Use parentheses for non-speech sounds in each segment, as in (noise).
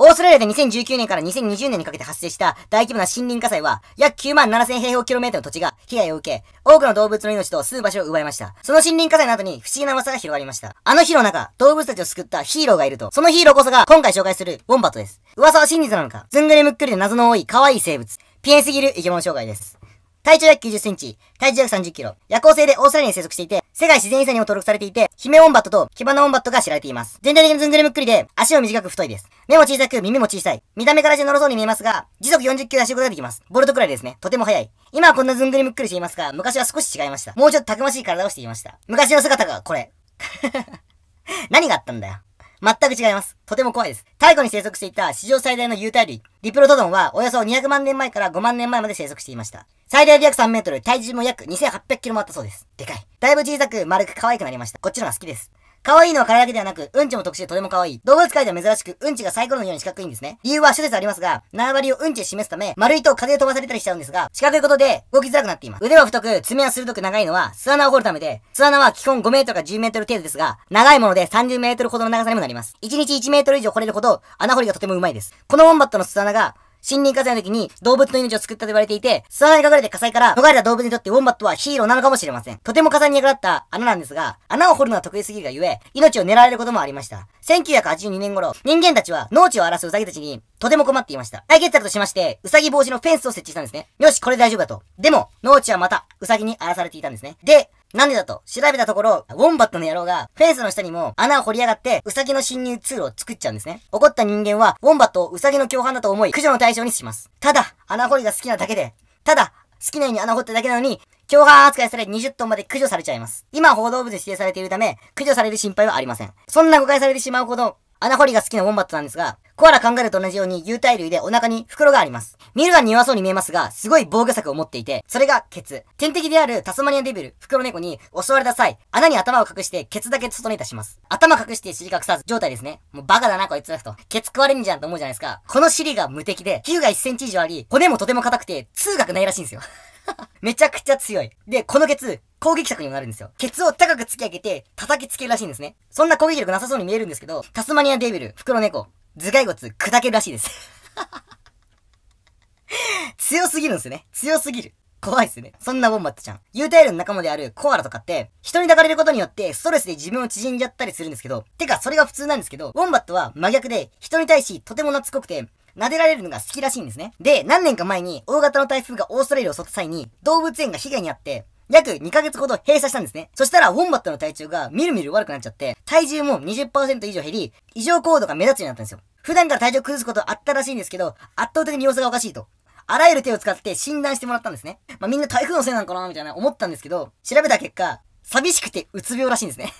オーストラリアで2019年から2020年にかけて発生した大規模な森林火災は、約9万7000平方キロメートルの土地が被害を受け、多くの動物の命と住む場所を奪いました。その森林火災の後に不思議な噂が広がりました。あの日の中、動物たちを救ったヒーローがいると、そのヒーローこそが今回紹介するウォンバットです。噂は真実なのかずんぐりむっくりで謎の多い可愛い生物。ピエンすぎる生き物紹介です。体長約90センチ、体重約30キロ、夜行性でオーストラリアに生息していて、世界自然遺産にも登録されていて、ヒメウォンバットとキバナウォンバットが知られています。全体的にずんぐりむっくりで、足を短く太いです。目も小さく、耳も小さい。見た目からしてのろそうに見えますが、時速40キロで走ることができます。ボルトくらいですね。とても速い。今はこんなずんぐりむっくりしていますが、昔は少し違いました。もうちょっとたくましい体をしていました。昔の姿がこれ。(laughs) 何があったんだよ。全く違います。とても怖いです。太古に生息していた史上最大の有袋類、リプロトドンはおよそ200万年前から5万年前まで生息していました。最大で約3メートル、体重も約2 8 0 0キロもあったそうです。でかい。だいぶ小さく丸く可愛くなりました。こっちのが好きです。可愛いのは体だけではなく、うんちも特殊でとても可愛い。動物界では珍しく、うんちがサイコロのように四角いんですね。理由は諸説ありますが、縄張りをうんちで示すため、丸いと風で飛ばされたりしちゃうんですが、四角いことで動きづらくなっています。腕は太く、爪は鋭く長いのは、巣穴を掘るためで、巣穴は基本5メートルか10メートル程度ですが、長いもので30メートルほどの長さにもなります。1日1メートル以上掘れるほど、穴掘りがとても上手いです。このウォンバットの巣穴が、森林火災の時に動物の命を救ったと言われていて、巣穴にかれて火災から逃れた動物にとってウォンバットはヒーローなのかもしれません。とても火災に役立った穴なんですが、穴を掘るのは得意すぎるがゆえ、命を狙われることもありました。1982年頃、人間たちは農地を荒らすウサギたちに、とても困っていました。解決策としまして、ウサギ防止のフェンスを設置したんですね。よし、これで大丈夫だと。でも、農地はまた、ウサギに荒らされていたんですね。で、なんでだと、調べたところ、ウォンバットの野郎が、フェンスの下にも穴を掘り上がって、ウサギの侵入通路を作っちゃうんですね。怒った人間は、ウォンバットをウサギの共犯だと思い、駆除の対象にします。ただ、穴掘りが好きなだけで、ただ、好きなように穴掘っただけなのに、共犯扱いされ20トンまで駆除されちゃいます。今報道部で指定されているため、駆除される心配はありません。そんな誤解されてしまうほど、穴掘りが好きなウォンバットなんですが、コアラ考えると同じように有体類でお腹に袋があります。見るがに弱そうに見えますが、すごい防御策を持っていて、それがケツ。天敵であるタスマニアデビル、袋猫に襲われた際、穴に頭を隠してケツだけ外に出します。頭隠して尻隠さず状態ですね。もうバカだなこいつらと。ケツ食われんじゃんと思うじゃないですか。この尻が無敵で、皮膚が1センチ以上あり、骨もとても硬くて、痛覚ないらしいんですよ。(laughs) めちゃくちゃ強い。で、このケツ、攻撃策にもなるんですよ。ケツを高く突き上げて、叩きつけるらしいんですね。そんな攻撃力なさそうに見えるんですけど、タスマニアデビル、袋猫、頭蓋骨、砕けるらしいです。(laughs) 強すぎるんですよね。強すぎる。怖いっすね。そんなボンバットちゃん。ユータイルの仲間であるコアラとかって、人に抱かれることによってストレスで自分を縮んじゃったりするんですけど、てかそれが普通なんですけど、ウォンバットは真逆で、人に対しとても懐っこくて、撫でられるのが好きらしいんですね。で、何年か前に大型の台風がオーストラリアを襲った際に、動物園が被害に遭って、約2ヶ月ほど閉鎖したんですね。そしたら、ウォンバットの体調がみるみる悪くなっちゃって、体重も20%以上減り、異常行動が目立つようになったんですよ。普段から体調崩すことあったらしいんですけど、圧倒的に様子がおかしいと。あらゆる手を使って診断してもらったんですね。まあ、みんな台風のせいなのかなみたいな思ったんですけど、調べた結果、寂しくてうつ病らしいんですね。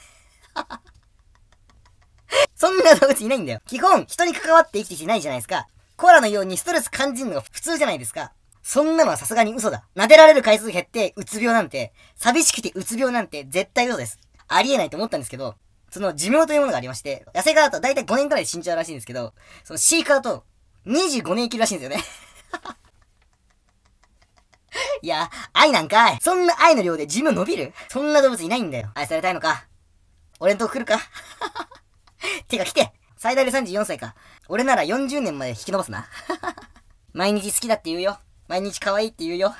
(laughs) そんな動物いないんだよ。基本、人に関わって生きてきてないじゃないですか。コアラのようにストレス感じるのが普通じゃないですか。そんなのはさすがに嘘だ。撫でられる回数減って、うつ病なんて、寂しくてうつ病なんて絶対嘘です。ありえないと思ったんですけど、その寿命というものがありまして、野生化だと大体5年くらいで死んじゃうらしいんですけど、その飼育だと25年生きるらしいんですよね (laughs) いや、愛なんかい。そんな愛の量で寿命伸びるそんな動物いないんだよ。愛されたいのか。俺んとこ来るかてか (laughs) 来て。最大で34歳か。俺なら40年まで引き伸ばすな。(laughs) 毎日好きだって言うよ。毎日可愛いって言うよ。